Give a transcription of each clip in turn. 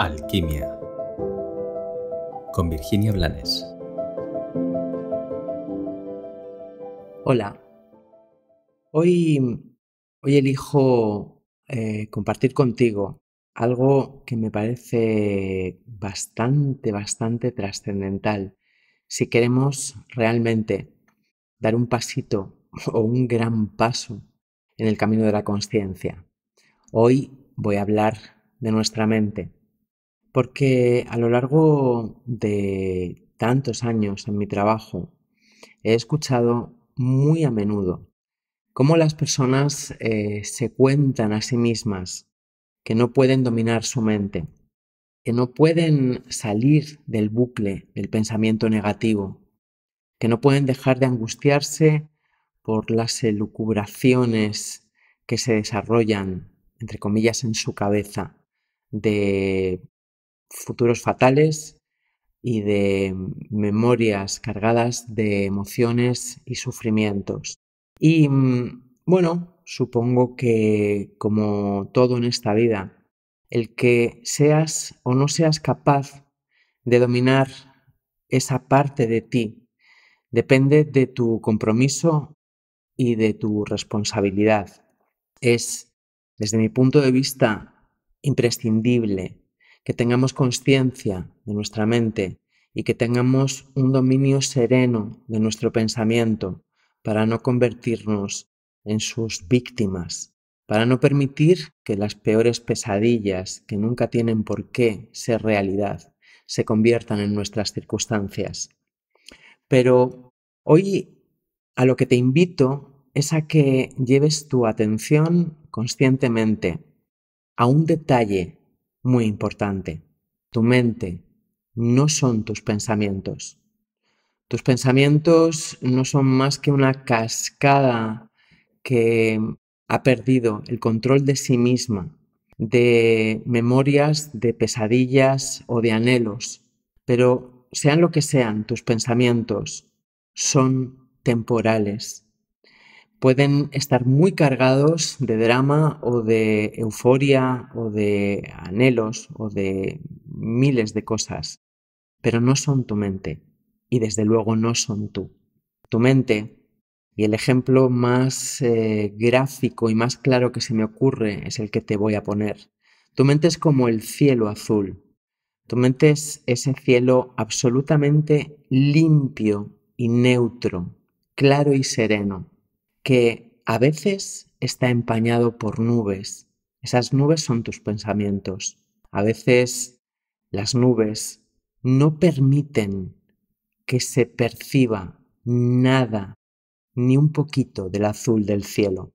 Alquimia con Virginia Blanes. Hola, hoy, elijo eh, compartir contigo algo que me parece bastante, bastante trascendental si queremos realmente dar un pasito o un gran paso en el camino de la conciencia. Hoy voy a hablar de nuestra mente porque a lo largo de tantos años en mi trabajo he escuchado muy a menudo cómo las personas eh, se cuentan a sí mismas que no pueden dominar su mente, que no pueden salir del bucle del pensamiento negativo, que no pueden dejar de angustiarse por las elucubraciones que se desarrollan, entre comillas, en su cabeza, de futuros fatales y de memorias cargadas de emociones y sufrimientos. Y mm, bueno, supongo que como todo en esta vida, el que seas o no seas capaz de dominar esa parte de ti depende de tu compromiso y de tu responsabilidad. Es, desde mi punto de vista, imprescindible que tengamos conciencia de nuestra mente y que tengamos un dominio sereno de nuestro pensamiento para no convertirnos en sus víctimas, para no permitir que las peores pesadillas, que nunca tienen por qué ser realidad, se conviertan en nuestras circunstancias. Pero hoy a lo que te invito es a que lleves tu atención conscientemente a un detalle muy importante. Tu mente no son tus pensamientos. Tus pensamientos no son más que una cascada que ha perdido el control de sí misma, de memorias, de pesadillas o de anhelos. Pero sean lo que sean, tus pensamientos son temporales pueden estar muy cargados de drama o de euforia o de anhelos o de miles de cosas, pero no son tu mente y desde luego no son tú. Tu mente, y el ejemplo más eh, gráfico y más claro que se me ocurre es el que te voy a poner. Tu mente es como el cielo azul. Tu mente es ese cielo absolutamente limpio y neutro, claro y sereno que a veces está empañado por nubes. Esas nubes son tus pensamientos. A veces las nubes no permiten que se perciba nada, ni un poquito del azul del cielo,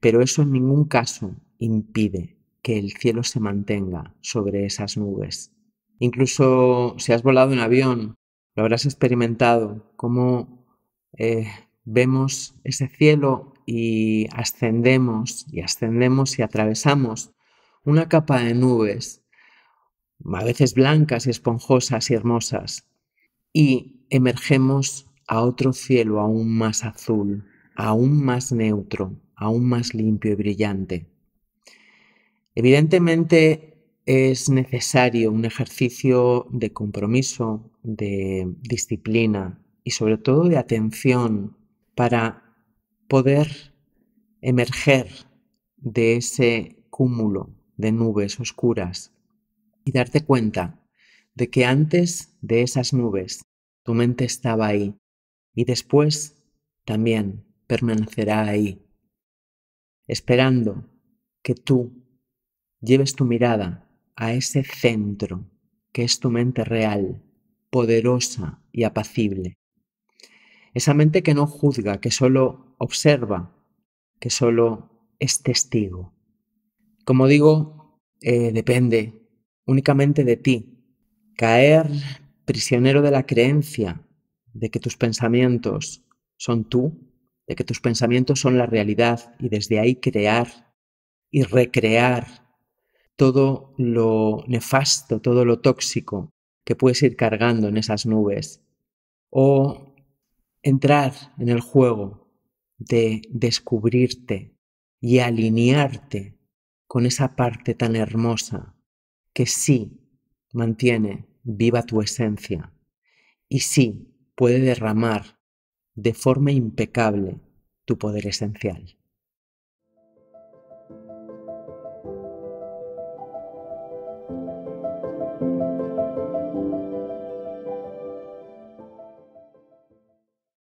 pero eso en ningún caso impide que el cielo se mantenga sobre esas nubes. Incluso si has volado en avión, lo habrás experimentado, como eh, vemos ese cielo y ascendemos y ascendemos y atravesamos una capa de nubes, a veces blancas y esponjosas y hermosas, y emergemos a otro cielo aún más azul, aún más neutro, aún más limpio y brillante. Evidentemente es necesario un ejercicio de compromiso, de disciplina y sobre todo de atención para poder emerger de ese cúmulo de nubes oscuras y darte cuenta de que antes de esas nubes tu mente estaba ahí y después también permanecerá ahí, esperando que tú lleves tu mirada a ese centro que es tu mente real, poderosa y apacible, esa mente que no juzga, que solo observa, que solo es testigo. Como digo, eh, depende únicamente de ti. Caer prisionero de la creencia de que tus pensamientos son tú, de que tus pensamientos son la realidad y desde ahí crear y recrear todo lo nefasto, todo lo tóxico que puedes ir cargando en esas nubes. O entrar en el juego de descubrirte y alinearte con esa parte tan hermosa que sí mantiene viva tu esencia y sí puede derramar de forma impecable tu poder esencial.